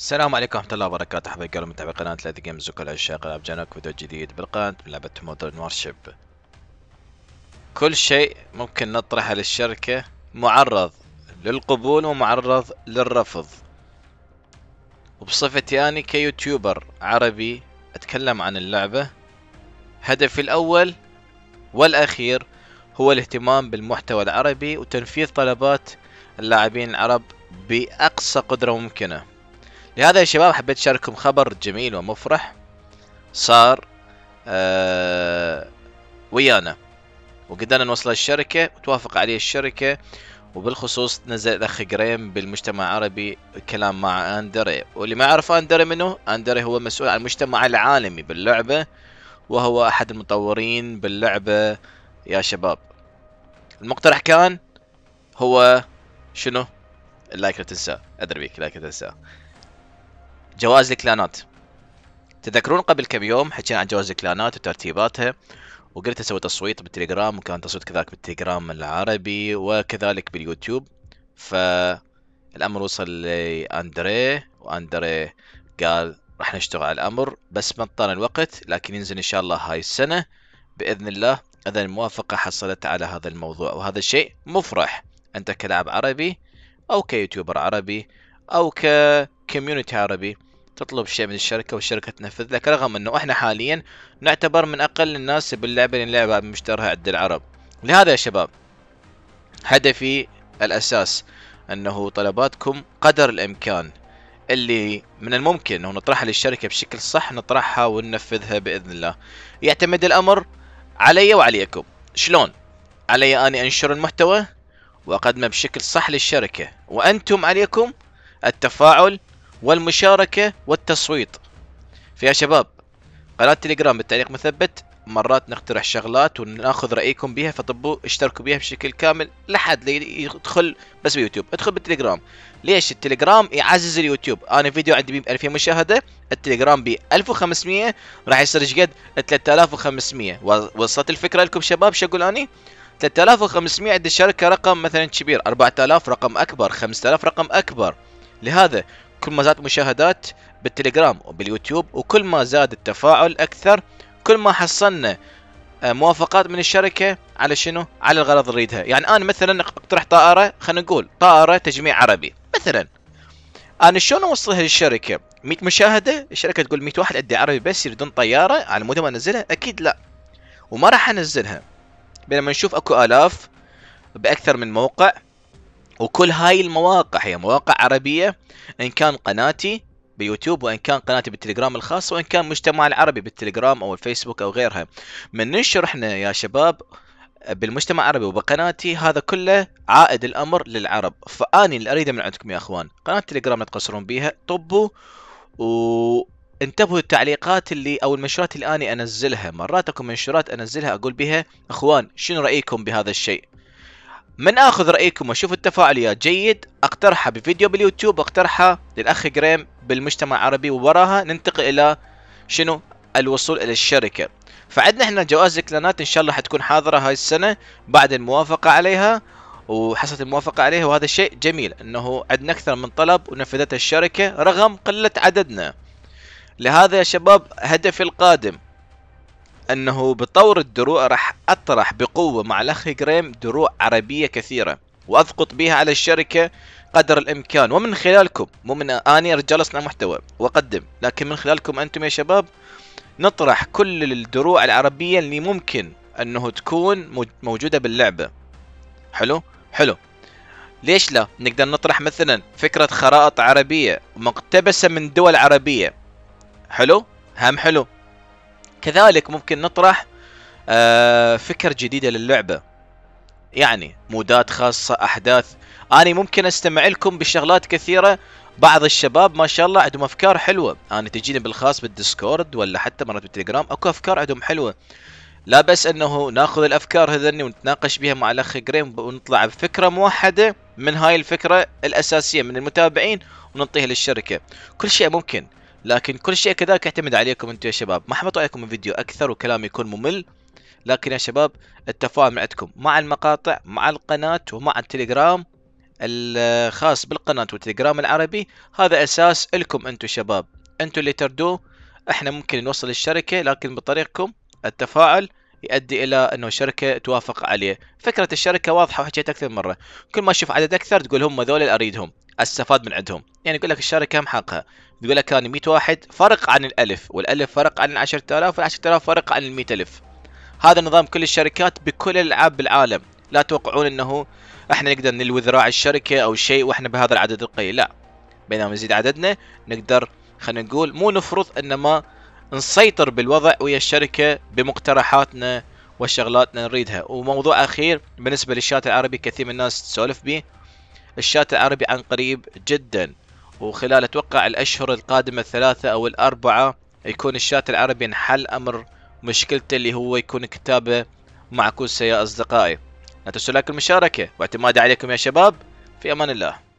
السلام عليكم ورحمة الله وبركاته حبايبي قلب متابعي قناة لادي جيمز وكل عشاق العاب جانوك فيديو جديد بالقناة بلعبة مودرن وارشيب كل شيء ممكن نطرحه للشركة معرض للقبول ومعرض للرفض وبصفتي أنا كيوتيوبر عربي أتكلم عن اللعبة هدفي الأول والأخير هو الاهتمام بالمحتوى العربي وتنفيذ طلبات اللاعبين العرب بأقصى قدرة ممكنة لهذا يا شباب حبيت أشارككم خبر جميل ومفرح صار آه ويانا وقدرنا نوصل الشركة وتوافق عليه الشركة وبالخصوص نزل الأخ جريم بالمجتمع العربي كلام مع أندري واللي ما يعرف أندري منه أندري هو مسؤول عن المجتمع العالمي باللعبة وهو أحد المطورين باللعبة يا شباب المقترح كان هو شنو؟ اللايك لا تنساه أدري بيك لايك لا تنساه جوائز الكلانات تذكرون قبل كم يوم حكينا عن جوائز الكلانات وترتيباتها وقلت اسوي تصويت بالتليجرام وكان تصويت كذلك بالتليجرام العربي وكذلك باليوتيوب فالامر وصل لاندري واندري قال راح نشتغل على الامر بس ما طال الوقت لكن ينزل ان شاء الله هاي السنه باذن الله اذا الموافقه حصلت على هذا الموضوع وهذا الشيء مفرح انت كلاعب عربي او كيوتيوبر عربي او ك كوميونتي عربي تطلب شيء من الشركه والشركه تنفذ لك رغم انه احنا حاليا نعتبر من اقل الناس باللعبه اللي نلعبها بمشترها عند العرب لهذا يا شباب هدفي الاساس انه طلباتكم قدر الامكان اللي من الممكن انه نطرحها للشركه بشكل صح نطرحها وننفذها باذن الله يعتمد الامر علي وعليكم شلون علي اني انشر المحتوى واقدمه بشكل صح للشركه وانتم عليكم التفاعل والمشاركة والتصويت فيا شباب قناة تليجرام بالتعليق مثبت مرات نقترح شغلات وناخذ رايكم بها فطبوا اشتركوا بها بشكل كامل لحد يدخل بس بيوتيوب ادخل بالتليجرام ليش التليجرام يعزز اليوتيوب انا فيديو عندي ب 2000 مشاهده التليجرام ب 1500 راح يصير ايش قد 3500 وصلت الفكره لكم شباب شو اقول اني 3500 عند الشركه رقم مثلا كبير 4000 رقم اكبر 5000 رقم اكبر لهذا كل ما زادت مشاهدات بالتليجرام وباليوتيوب وكل ما زاد التفاعل اكثر كل ما حصلنا آه، موافقات من الشركه على شنو؟ على الغرض اللي نريدها، يعني انا مثلا اقترح طائره خلينا نقول طائره تجميع عربي مثلا. انا شلون اوصلها للشركه؟ 100 مشاهده، الشركه تقول 100 واحد ادعي عربي بس يريدون طياره على مود ما انزلها؟ اكيد لا. وما راح انزلها. بينما نشوف اكو الاف باكثر من موقع وكل هاي المواقع هي مواقع عربية إن كان قناتي بيوتيوب وان كان قناتي بالتليجرام الخاص وان كان مجتمع العربي بالتليجرام او الفيسبوك او غيرها من ننشر احنا يا شباب بالمجتمع العربي وبقناتي هذا كله عائد الامر للعرب فاني اللي اريده من عندكم يا اخوان قناه تليجرام لا تقصرون بيها طبوا و انتبهوا التعليقات اللي او المنشورات اللي اني انزلها مرات اكو منشورات انزلها اقول بها اخوان شنو رايكم بهذا الشيء من اخذ رايكم واشوف التفاعليات جيد اقترحها بفيديو باليوتيوب اقترحها للاخ جريم بالمجتمع العربي ووراها ننتقل الى شنو الوصول الى الشركه فعندنا احنا جوائز الاعلانات ان شاء الله حتكون حاضره هاي السنه بعد الموافقه عليها وحصلت الموافقه عليها وهذا شيء جميل انه عندنا اكثر من طلب ونفذته الشركه رغم قله عددنا لهذا يا شباب هدفي القادم أنه بطور الدروع راح أطرح بقوة مع الأخ جريم دروع عربية كثيرة وأضغط بها على الشركة قدر الإمكان ومن خلالكم مو من أني رجال أصنع محتوى وأقدم لكن من خلالكم أنتم يا شباب نطرح كل الدروع العربية اللي ممكن أنه تكون موجودة باللعبة حلو حلو ليش لا نقدر نطرح مثلا فكرة خرائط عربية مقتبسة من دول عربية حلو هم حلو كذلك ممكن نطرح آه، فكر جديدة للعبة يعني مودات خاصة أحداث أنا ممكن أستمع لكم بشغلات كثيرة بعض الشباب ما شاء الله عندهم أفكار حلوة أنا تجيني بالخاص بالديسكورد ولا حتى مرات بالتليجرام أكو أفكار عندهم حلوة لا بس أنه ناخذ الأفكار هذني ونتناقش بها مع الأخ جريم ونطلع بفكرة موحدة من هاي الفكرة الأساسية من المتابعين وننطيها للشركة كل شيء ممكن لكن كل شيء كذلك يعتمد عليكم انتم يا شباب ما حبط عليكم الفيديو اكثر وكلام يكون ممل لكن يا شباب التفاعل عندكم مع المقاطع مع القناة ومع التليجرام الخاص بالقناة والتليجرام العربي هذا اساس لكم انتم شباب انتم اللي تردوه احنا ممكن نوصل للشركة لكن بطريقكم التفاعل يؤدي الى انه الشركه توافق عليه فكره الشركه واضحه وحكيت اكثر مره كل ما اشوف عدد اكثر تقول هم ذول اللي اريدهم استفاد من عندهم يعني يقول لك الشركه هم حقها تقول لك كان 100 واحد فرق عن الالف والالف فرق عن ال 10000 وال 10000 فرق عن ال 100000 هذا نظام كل الشركات بكل الالعاب بالعالم لا توقعون انه احنا نقدر نلوي ذراع الشركه او شيء واحنا بهذا العدد القليل لا بينما نزيد عددنا نقدر خلينا نقول مو نفرض انما نسيطر بالوضع ويا الشركة بمقترحاتنا والشغلات اللي نريدها وموضوع أخير بالنسبة للشات العربي كثير من الناس تسولف به الشات العربي عن قريب جدا وخلال أتوقع الأشهر القادمة الثلاثة أو الأربعة يكون الشات العربي انحل أمر مشكلته اللي هو يكون كتابة معكوسة يا أصدقائي لا تنسوا لايك المشاركة واعتمادي عليكم يا شباب في أمان الله